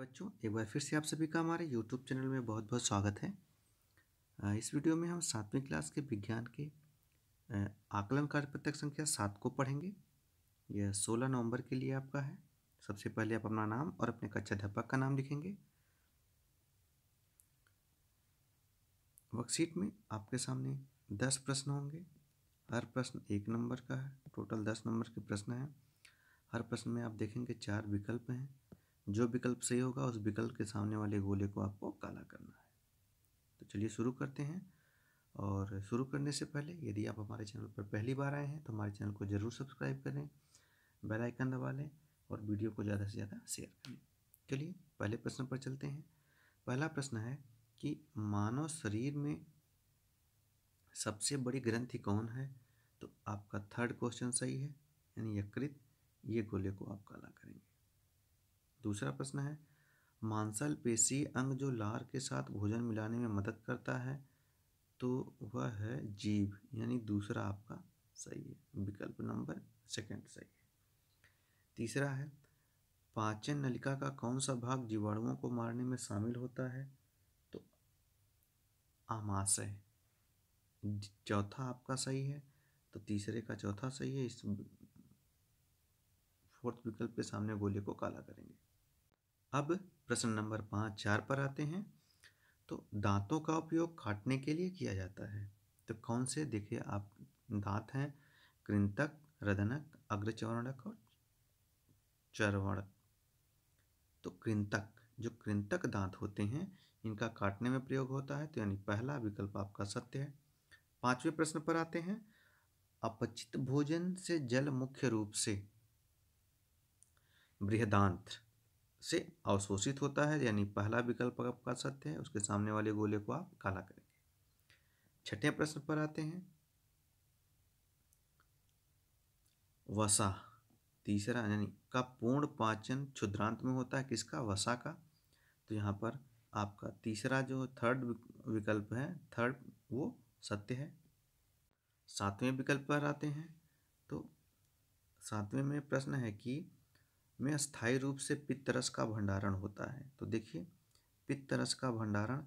बच्चों एक बार फिर से आप सभी का हमारे यूट्यूब चैनल में बहुत बहुत स्वागत है इस वीडियो में हम सातवीं क्लास के विज्ञान के आकलन कार्य कार्यपत्रक संख्या सात को पढ़ेंगे यह सोलह नवंबर के लिए आपका है सबसे पहले आप अपना नाम और अपने अध्यापक का नाम लिखेंगे वर्कशीट में आपके सामने दस प्रश्न होंगे हर प्रश्न एक नंबर का है टोटल दस नंबर के प्रश्न हैं हर प्रश्न में आप देखेंगे चार विकल्प हैं जो विकल्प सही होगा उस विकल्प के सामने वाले गोले को आपको काला करना है तो चलिए शुरू करते हैं और शुरू करने से पहले यदि आप हमारे चैनल पर पहली बार आए हैं तो हमारे चैनल को ज़रूर सब्सक्राइब करें बेल आइकन दबा लें और वीडियो को ज़्यादा से ज़्यादा शेयर करें चलिए पहले प्रश्न पर चलते हैं पहला प्रश्न है कि मानव शरीर में सबसे बड़ी ग्रंथि कौन है तो आपका थर्ड क्वेश्चन सही है यानी यकृत ये गोले को आप काला करेंगे दूसरा प्रश्न है मांसल पेशी अंग जो लार के साथ भोजन मिलाने में मदद करता है तो वह है जीव यानी दूसरा आपका सही है विकल्प नंबर सेकंड सही है तीसरा है पाचन नलिका का कौन सा भाग जीवाणुओं को मारने में शामिल होता है तो आमाशय चौथा आपका सही है तो तीसरे का चौथा सही है इस फोर्थ विकल्प के सामने गोले को काला करेंगे अब प्रश्न नंबर पाँच चार पर आते हैं तो दांतों का उपयोग काटने के लिए किया जाता है तो कौन से देखिए आप दांत हैं कृंतक रदनक अग्रचवर्णक और चरवणक तो कृंतक जो कृंतक दांत होते हैं इनका काटने में प्रयोग होता है तो यानी पहला विकल्प आपका सत्य है पांचवें प्रश्न पर आते हैं अपचित भोजन से जल मुख्य रूप से बृहदांत से अवशोषित होता है यानी पहला विकल्प आपका सत्य है उसके सामने वाले गोले को आप काला करेंगे छठे प्रश्न पर आते हैं वसा तीसरा यानी का पूर्ण पाचन क्षुद्रांत में होता है किसका वसा का तो यहाँ पर आपका तीसरा जो थर्ड विकल्प है थर्ड वो सत्य है सातवें विकल्प पर आते हैं तो सातवें में प्रश्न है कि में स्थायी रूप से पित्तरस का भंडारण होता है तो देखिए पित्तरस का भंडारण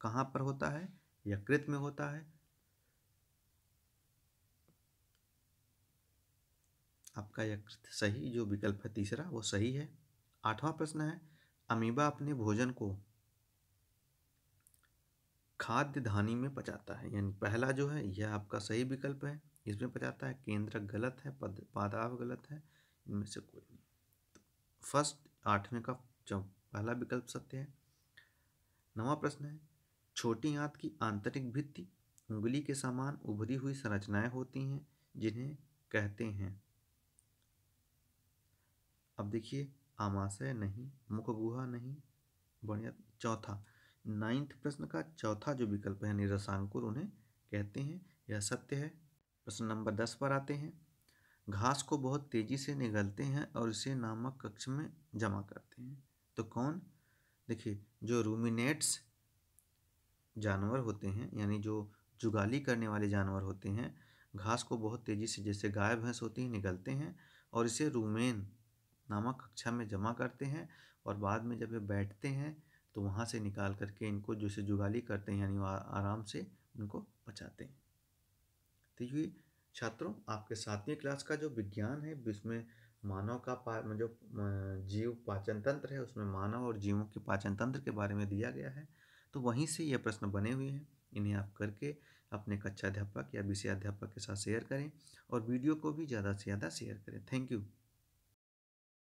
कहाँ पर होता है यकृत में होता है आपका यकृत सही जो विकल्प है तीसरा वो सही है आठवां प्रश्न है अमीबा अपने भोजन को खाद्य धानी में पचाता है यानी पहला जो है यह आपका सही विकल्प है इसमें पचाता है केंद्र गलत है पद पादाव गलत है इनमें से कोई नहीं फर्स्ट आठवें का जो पहला विकल्प सत्य है नवा प्रश्न है छोटी आंत की आंतरिक भित्ति उंगली के समान उभरी हुई संरचनाएं होती हैं जिन्हें कहते हैं अब देखिए आमाशय नहीं मुखगुहा नहीं बढ़िया चौथा नाइन्थ प्रश्न का चौथा जो विकल्प है यानी रसांकुर उन्हें कहते हैं यह सत्य है प्रश्न नंबर दस पर आते हैं घास को बहुत तेज़ी से निगलते हैं और इसे नामक कक्ष में जमा करते हैं तो कौन देखिए जो रूमिनेट्स जानवर होते हैं यानी जो जुगाली करने वाले जानवर होते हैं घास को बहुत तेज़ी से जैसे गाय भैंस होती है निगलते हैं और इसे रूमेन नामक कक्षा में जमा करते हैं और बाद में जब ये बैठते हैं तो वहाँ से निकाल करके इनको जैसे जुगाली करते हैं यानी आराम से उनको बचाते हैं तो ये छात्रों आपके सातवीं क्लास का जो विज्ञान है जिसमें मानव का पा जो जीव पाचन तंत्र है उसमें मानव और जीवों के पाचन तंत्र के बारे में दिया गया है तो वहीं से ये प्रश्न बने हुए हैं इन्हें आप करके अपने कक्षा अध्यापक या विषय अध्यापक के साथ शेयर करें और वीडियो को भी ज़्यादा से ज़्यादा शेयर करें थैंक यू